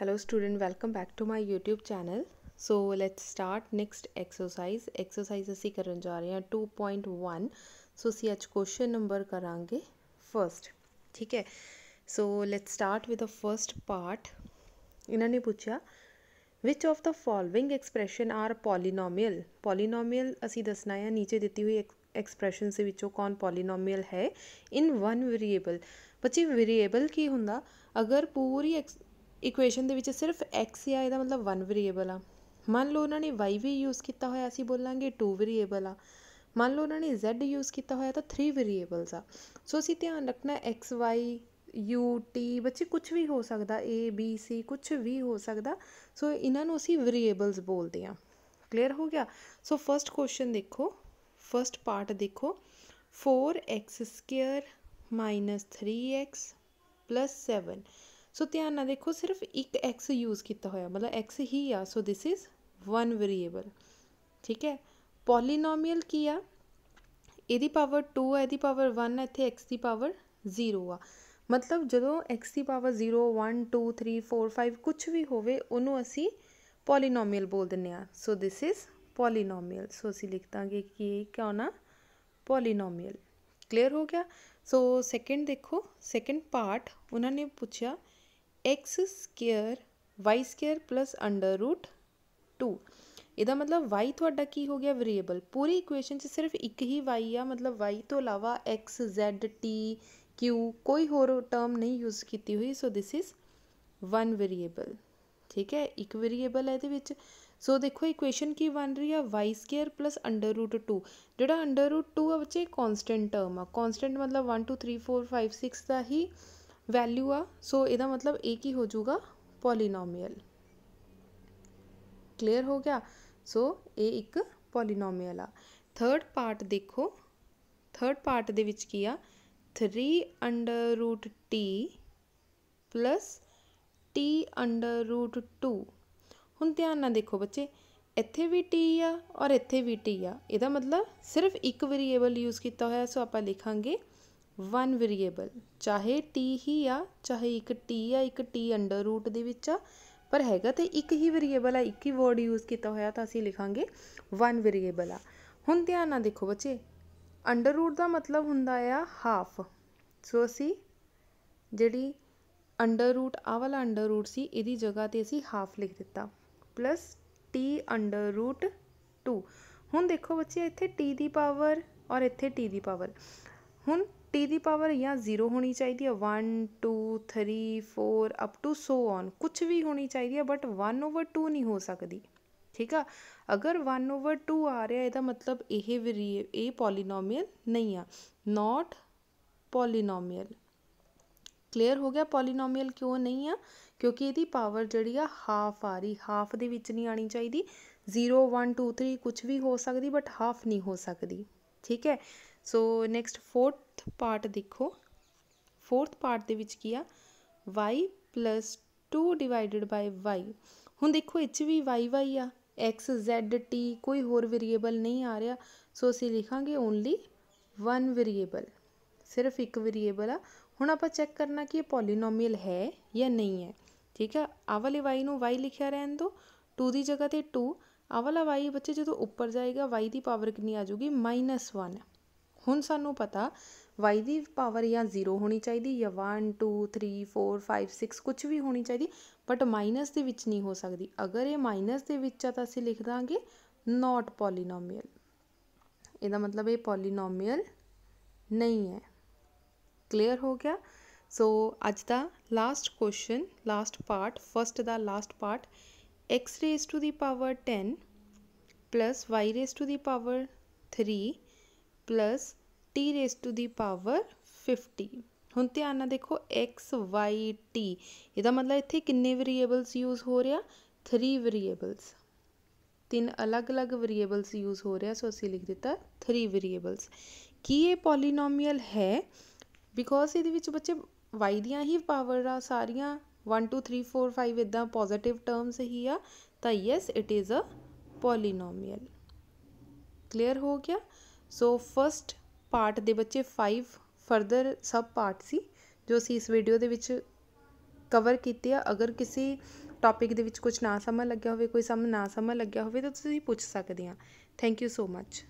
hello student welcome back to my youtube channel so let's start next exercise exercise ਅਸੀਂ ਕਰਨ ਜਾ ਰਹੇ ਹਾਂ 2.1 ਸੋ ਅਸੀਂ ਅੱਜ ਕੁਐਸਚਨ ਨੰਬਰ ਕਰਾਂਗੇ ਫਰਸਟ ਠੀਕ ਹੈ so let's start with the first part ਇਹਨਾਂ ਨੇ ਪੁੱਛਿਆ which of the following expression are polynomial polynomial ਅਸੀਂ ਦੱਸਣਾ ਹੈ ਨੀਚੇ ਦਿੱਤੀ ਹੋਈ ਐਕਸਪ੍ਰੈਸ਼ਨ ਦੇ ਵਿੱਚੋਂ ਕੌਣ ਪੋਲੀਨੋਮੀਅਲ ਹੈ ਇਨ ਵਨ ਵੇਰੀਏਬਲ ਬੱਚੇ ਵੇਰੀਏਬਲ ਕੀ ਹੁੰਦਾ ਅਗਰ ਪੂਰੀ ਇਕੁਏਸ਼ਨ ਦੇ ਵਿੱਚ ਸਿਰਫ x ਹੀ ਆ ਇਹਦਾ ਮਤਲਬ 1 ਵੇਰੀਏਬਲ ਆ ਮੰਨ ਲਓ ਉਹਨਾਂ ਨੇ y ਵੀ ਯੂਜ਼ ਕੀਤਾ ਹੋਇਆ ਅਸੀਂ ਬੋਲਾਂਗੇ 2 ਵੇਰੀਏਬਲ ਆ ਮੰਨ ਲਓ ਉਹਨਾਂ ਨੇ z ਯੂਜ਼ ਕੀਤਾ ਹੋਇਆ ਤਾਂ 3 ਵੇਰੀਏਬਲਸ ਆ ਸੋ ਅਸੀਂ ਧਿਆਨ ਰੱਖਣਾ x y u t ਬੱਚੇ ਕੁਝ ਵੀ ਹੋ ਸਕਦਾ a b c ਕੁਝ ਵੀ ਹੋ ਸਕਦਾ ਸੋ ਇਹਨਾਂ ਨੂੰ ਅਸੀਂ ਵੇਰੀਏਬਲਸ ਬੋਲਦੇ ਆ ਕਲੀਅਰ ਹੋ ਗਿਆ ਸੋ ਫਰਸਟ ਕੁਐਸਚਨ ਦੇਖੋ ਫਰਸਟ ਪਾਰਟ ਦੇਖੋ 4x2 3x 7 ਸੋ ਧਿਆਨ ਨਾਲ ਦੇਖੋ ਸਿਰਫ ਇੱਕ x ਯੂਜ਼ ਕੀਤਾ ਹੋਇਆ ਮਤਲਬ x ਹੀ ਆ so this is one variable ਠੀਕ ਹੈ ਪੋਲੀਨੋਮੀਅਲ ਕੀ ਆ ਇਹਦੀ ਪਾਵਰ 2 ਹੈ ਇਹਦੀ ਪਾਵਰ 1 ਹੈ ਇੱਥੇ x ਦੀ ਪਾਵਰ 0 ਆ ਮਤਲਬ ਜਦੋਂ x ਦੀ ਪਾਵਰ 0 1 2 3 4 5 ਕੁਝ ਵੀ ਹੋਵੇ ਉਹਨੂੰ ਅਸੀਂ ਪੋਲੀਨੋਮੀਅਲ ਬੋਲ ਦਿੰਨੇ ਆ so this is polynomial so ਅਸੀਂ ਲਿਖ ਦਾਂਗੇ ਕਿ ਇਹ ਕਿਉਂ ਨਾ ਪੋਲੀਨੋਮੀਅਲ ਕਲੀਅਰ ਹੋ ਗਿਆ ਸੋ ਸੈਕੰਡ ਦੇਖੋ ਸੈਕੰਡ ਪਾਰਟ ਉਹਨਾਂ ਨੇ ਪੁੱਛਿਆ x square y square plus under root 2 ਇਹਦਾ ਮਤਲਬ y ਤੁਹਾਡਾ ਕੀ ਹੋ ਗਿਆ ਵੇਰੀਏਬਲ ਪੂਰੀ ਇਕੁਏਸ਼ਨ 'ਚ ਸਿਰਫ ਇੱਕ ਹੀ y ਆ ਮਤਲਬ y ਤੋਂ ਇਲਾਵਾ x z t q ਕੋਈ ਹੋਰ ਟਰਮ ਨਹੀਂ ਯੂਜ਼ ਕੀਤੀ ਹੋਈ so this is one variable ਠੀਕ ਹੈ ਇੱਕ ਵੇਰੀਏਬਲ ਹੈ ਇਹਦੇ ਵਿੱਚ ਸੋ ਦੇਖੋ ਇਕੁਏਸ਼ਨ ਕੀ ਬਣ ਰਹੀ ਆ y² √2 ਜਿਹੜਾ √2 ਆ ਬੱਚੇ ਕਨਸਟੈਂਟ ਟਰਮ ਆ ਕਨਸਟੈਂਟ ਮਤਲਬ 1 2 3 4 5 6 ਦਾ ਹੀ वैल्यू आ सो ए मतलब एक ही हो जूगा पोलीनोमीयल क्लीयर हो गया सो so, ये एक पोलीनोमीयल आ थर्ड पार्ट देखो थर्ड पार्ट के three under root t plus t under root two हूँ ध्यान ना देखो बच्चे इतने भी टी आ और इतने भी टी आ मतलब सिर्फ एक वेरीएबल यूज़ किया हो सो आप लिखा ਵਨ ਵੇਰੀਏਬਲ ਚਾਹੇ t ਹੀ ਆ ਚਾਹੇ ਇੱਕ t ਆ ਇੱਕ t ਅੰਡਰ ਰੂਟ ਦੇ ਵਿੱਚ ਆ ਪਰ ਹੈਗਾ ਤੇ ਇੱਕ ਹੀ ਵੇਰੀਏਬਲ ਆ ਇੱਕ ਹੀ ਵਰਡ ਯੂਜ਼ ਕੀਤਾ ਹੋਇਆ ਤਾਂ ਅਸੀਂ ਲਿਖਾਂਗੇ ਵਨ ਵੇਰੀਏਬਲ ਆ ਹੁਣ ਧਿਆਨ ਨਾਲ ਦੇਖੋ ਬੱਚੇ ਅੰਡਰ ਰੂਟ ਦਾ ਮਤਲਬ ਹੁੰਦਾ ਆ ਹਾਫ ਸੋ ਅਸੀਂ ਜਿਹੜੀ ਅੰਡਰ ਰੂਟ ਆ ਵਾਲਾ ਅੰਡਰ ਰੂਟ ਸੀ ਇਹਦੀ ਜਗ੍ਹਾ ਤੇ ਅਸੀਂ ਹਾਫ ਲਿਖ ਦਿੱਤਾ ਪਲੱਸ t ਅੰਡਰ ਰੂਟ 2 ਹੁਣ ਦੇਖੋ ਬੱਚੇ ਇੱਥੇ t ਦੀ ਪਾਵਰ ਔਰ ਇੱਥੇ t ਦੀ ਪਾਵਰ ਹੁਣ t ਦੀ ਪਾਵਰ ਜਾਂ 0 ਹੋਣੀ ਚਾਹੀਦੀ ਹੈ 1 2 3 4 ਅਪ ਟੂ ਸੋ ਔਨ ਕੁਝ ਵੀ ਹੋਣੀ ਚਾਹੀਦੀ ਹੈ ਬਟ 1 ਓਵਰ 2 ਨਹੀਂ ਹੋ ਸਕਦੀ ਠੀਕ ਆ ਅਗਰ 1 ਓਵਰ 2 ਆ ਰਿਹਾ ਇਹਦਾ ਮਤਲਬ ਇਹ ਇਹ ਪੋਲੀਨੋਮੀਅਲ ਨਹੀਂ ਆ ਨਾਟ ਪੋਲੀਨੋਮੀਅਲ ਕਲੀਅਰ ਹੋ ਗਿਆ ਪੋਲੀਨੋਮੀਅਲ ਕਿਉਂ ਨਹੀਂ ਆ ਕਿਉਂਕਿ ਇਹਦੀ ਪਾਵਰ ਜਿਹੜੀ ਆ ਹਾਫ ਆ ਰਹੀ ਹਾਫ ਦੇ ਵਿੱਚ ਨਹੀਂ ਆਣੀ ਚਾਹੀਦੀ 0 1 2 3 ਕੁਝ ਵੀ ਹੋ ਸਕਦੀ ਬਟ ਹਾਫ ਨਹੀਂ ਹੋ ਸਕਦੀ ਠੀਕ ਹੈ ਸੋ ਨੈਕਸਟ ਫੋਰਥ ਪਾਰਟ ਦੇਖੋ ਫੋਰਥ ਪਾਰਟ ਦੇ ਵਿੱਚ ਕੀ ਆ y 2 ਡਿਵਾਈਡਡ ਬਾਈ y ਹੁਣ ਦੇਖੋ ਇੱਚ ਵੀ y y ਆ x z t ਕੋਈ ਹੋਰ ਵੇਰੀਏਬਲ ਨਹੀਂ ਆ ਰਿਹਾ ਸੋ ਅਸੀਂ ਲਿਖਾਂਗੇ ਓਨਲੀ ਵਨ ਵੇਰੀਏਬਲ ਸਿਰਫ ਇੱਕ ਵੇਰੀਏਬਲ ਆ ਹੁਣ ਆਪਾਂ ਚੈੱਕ ਕਰਨਾ ਕਿ ਇਹ ਪੋਲੀਨੋਮੀਅਲ ਹੈ ਜਾਂ ਨਹੀਂ ਹੈ ਠੀਕ ਆ ਆਵਲੇ ਵਾਲੇ y ਨੂੰ y ਲਿਖਿਆ ਰਹਿਣ ਦੋ 2 ਦੀ ਜਗ੍ਹਾ ਤੇ 2 ਆਹ ਵਾਲਾ y ਬੱਚੇ ਜਦੋਂ ਉੱਪਰ ਜਾਏਗਾ y ਦੀ ਪਾਵਰ ਕਿੰਨੀ ਆ ਜਾਊਗੀ -1 ਹੁਣ ਸਾਨੂੰ ਪਤਾ y ਦੀ ਪਾਵਰ ਜਾਂ 0 ਹੋਣੀ ਚਾਹੀਦੀ ਜਾਂ 1 2 3 4 5 6 ਕੁਝ ਵੀ ਹੋਣੀ ਚਾਹੀਦੀ ਬਟ ਮਾਈਨਸ ਦੇ ਵਿੱਚ ਨਹੀਂ ਹੋ ਸਕਦੀ ਅਗਰ ਇਹ ਮਾਈਨਸ ਦੇ ਵਿੱਚ ਆ ਤਾਂ ਅਸੀਂ ਲਿਖ ਦਾਂਗੇ ਨਾਟ ਪੋਲੀਨੋਮੀਅਲ ਇਹਦਾ ਮਤਲਬ ਇਹ ਪੋਲੀਨੋਮੀਅਲ ਨਹੀਂ ਹੈ ਕਲੀਅਰ ਹੋ ਗਿਆ ਸੋ ਅੱਜ ਦਾ last question last part first ਦਾ last part x raised to the power 10 plus y raised to the power 3 plus t raised to the power 50 ਹੁਣ ਧਿਆਨ ਨਾਲ ਦੇਖੋ x y t ਇਹਦਾ ਮਤਲਬ ਇੱਥੇ ਕਿੰਨੇ ਵੇਰੀਏਬਲਸ ਯੂਜ਼ ਹੋ ਰਿਹਾ 3 ਵੇਰੀਏਬਲਸ ਤਿੰਨ ਅਲੱਗ-ਅਲੱਗ ਵੇਰੀਏਬਲਸ ਯੂਜ਼ ਹੋ ਰਿਹਾ ਸੋ ਅਸੀਂ ਲਿਖ ਦਿੱਤਾ 3 ਵੇਰੀਏਬਲਸ ਕੀ ਇਹ ਪੋਲੀਨੋਮੀਅਲ ਹੈ ਬਿਕੋਜ਼ ਇਹਦੇ ਵਿੱਚ ਬੱਚੇ y ਦੀਆਂ ਹੀ ਪਾਵਰ ਆ ਸਾਰੀਆਂ 1 2 3 4 5 ਇਦਾਂ ਪੋਜ਼ਿਟਿਵ ਟਰਮਸ ਹੀ ਆ ਤਾਂ yes it is a polynomial clear ਹੋ ਗਿਆ ਸੋ ਫਰਸਟ ਪਾਰਟ ਦੇ ਬੱਚੇ 5 ਫਰਦਰ ਸਬ ਪਾਰਟ ਸੀ ਜੋ ਅਸੀਂ ਇਸ ਵੀਡੀਓ ਦੇ ਵਿੱਚ ਕਵਰ ਕੀਤੇ ਆ ਅਗਰ ਕਿਸੇ ਟੌਪਿਕ ਦੇ ਵਿੱਚ ਕੁਝ ਨਾ ਸਮਝ ਲੱਗਿਆ ਹੋਵੇ ਕੋਈ ਸਮ ਨਾ ਸਮਝ ਲੱਗਿਆ ਹੋਵੇ ਤਾਂ ਤੁਸੀਂ ਪੁੱਛ ਸਕਦੇ ਆ ਥੈਂਕ ਯੂ ਸੋ ਮੱਚ